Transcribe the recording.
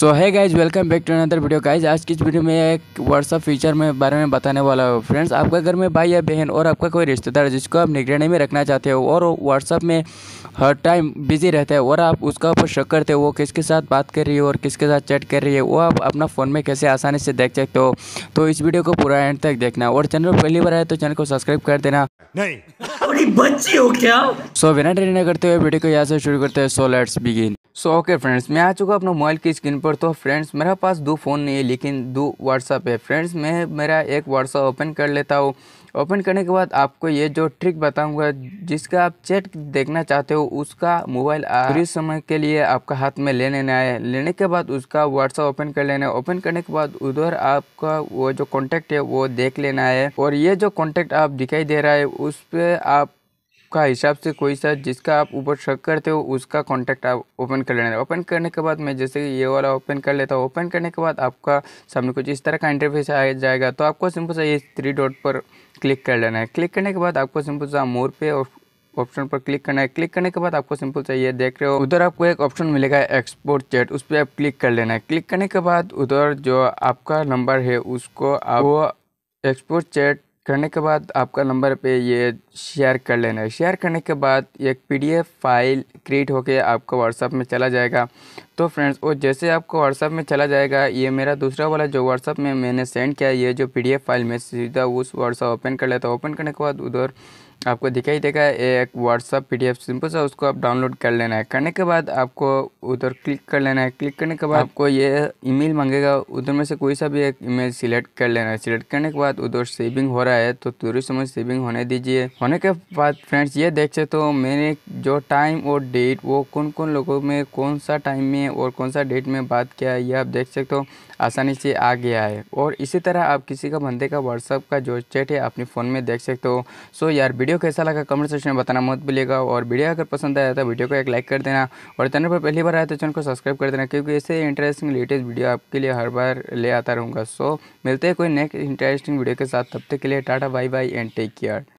So hi guys welcome back to another video guys आज की इस वीडियो में एक व्हाट्सअप फीचर में बारे में बताने वाला हूँ फ्रेंड्स आपका घर में भाई या बहन और आपका कोई रिश्तेदार जिसको आप निगरानी में रखना चाहते हो और व्हाट्सअप में हर टाइम बिजी रहता है और आप उसका ऊपर शक करते हो वो किसके साथ बात कर रही है और किसके साथ चैट कर रही है वो आप अपना फ़ोन में कैसे आसानी से देख सकते हो तो इस वीडियो को पूरा एंड तक देखना और चैनल पहली बार आए तो चैनल को सब्सक्राइब कर देना नहीं बच्ची हो क्या सो बिना ट्रेनिंग करते हुए वीडियो को यहाँ से शुरू करते हैं so let's begin so okay friends मैं आ चुका अपने मोबाइल की स्क्रीन पर तो फ्रेंड्स मेरे पास दो फ़ोन नहीं है लेकिन दो व्हाट्सअप है फ्रेंड्स मैं मेरा एक व्हाट्सअप ओपन कर लेता हूँ ओपन करने के बाद आपको ये जो ट्रिक बताऊंगा जिसका आप चैट देखना चाहते हो उसका मोबाइल पूरी समय के लिए आपका हाथ में ले लेना है लेने के बाद उसका व्हाट्सअप ओपन कर लेना है ओपन करने के बाद उधर आपका वो जो कॉन्टैक्ट है वो देख लेना है और ये जो कॉन्टैक्ट आप दिखाई दे रहा है उस पर आप का हिसाब से कोई सा जिसका आप ऊपर शक करते हो उसका कॉन्टैक्ट आप ओपन कर लेना ओपन करने के बाद मैं जैसे कि ये वाला ओपन कर लेता हूँ ओपन करने के बाद आपका सामने कुछ इस तरह का इंटरफेस आ जाएगा तो आपको सिंपल सा ये थ्री डॉट पर क्लिक कर लेना है क्लिक करने के बाद आपको सिंपल सा मोर पे ऑप्शन पर क्लिक करना है क्लिक करने के बाद आपको सिंपल चाहिए देख रहे हो उधर आपको एक ऑप्शन मिलेगा एक्सपोर्ट चैट उस पर आप क्लिक कर लेना है क्लिक करने के बाद उधर जो आपका नंबर है उसको आप वो एक्सपोर्ट चैट करने के बाद आपका नंबर पे ये शेयर कर लेना है शेयर करने के बाद एक पीडीएफ फाइल क्रिएट होकर आपको व्हाट्सअप में चला जाएगा तो फ्रेंड्स वो जैसे आपको व्हाट्सअप में चला जाएगा ये मेरा दूसरा वाला जो व्हाट्सअप में मैंने सेंड किया ये जो पीडीएफ फाइल में सीधा उस व्हाट्सअप ओपन कर लेता ओपन करने के बाद उधर आपको दिखाई देगा एक व्हाट्सअप पी डी सिंपल सा उसको आप डाउनलोड कर लेना है करने के बाद आपको उधर क्लिक कर लेना है क्लिक करने के बाद हाँ। आपको ये ईमेल मांगेगा उधर में से कोई सा भी एक ईमेल सिलेक्ट कर लेना है सिलेक्ट करने के बाद उधर सेविंग हो रहा है तो तुरंत समय सेविंग होने दीजिए होने के बाद फ्रेंड्स ये देख सकते हो मैंने जो टाइम और डेट वो कौन कौन लोगों में कौन सा टाइम में और कौन सा डेट में बात किया है ये आप देख सकते हो आसानी से आ गया है और इसी तरह आप किसी का बंदे का व्हाट्सअप का जो चैट है अपने फ़ोन में देख सकते हो सो यार वीडियो कैसा लगा कमेंट सेक्शन में बताना मत भूलिएगा और वीडियो अगर पसंद आया तो वीडियो को एक लाइक कर देना और चैनल पर पहली बार आया तो चैनल को सब्सक्राइब कर देना क्योंकि ऐसे इंटरेस्टिंग लेटेस्ट वीडियो आपके लिए हर बार ले आता रहूँगा सो मिलते हैं कोई नेक्स्ट इंटरेस्टिंग वीडियो के साथ तब तक के लिए tata bye bye and take care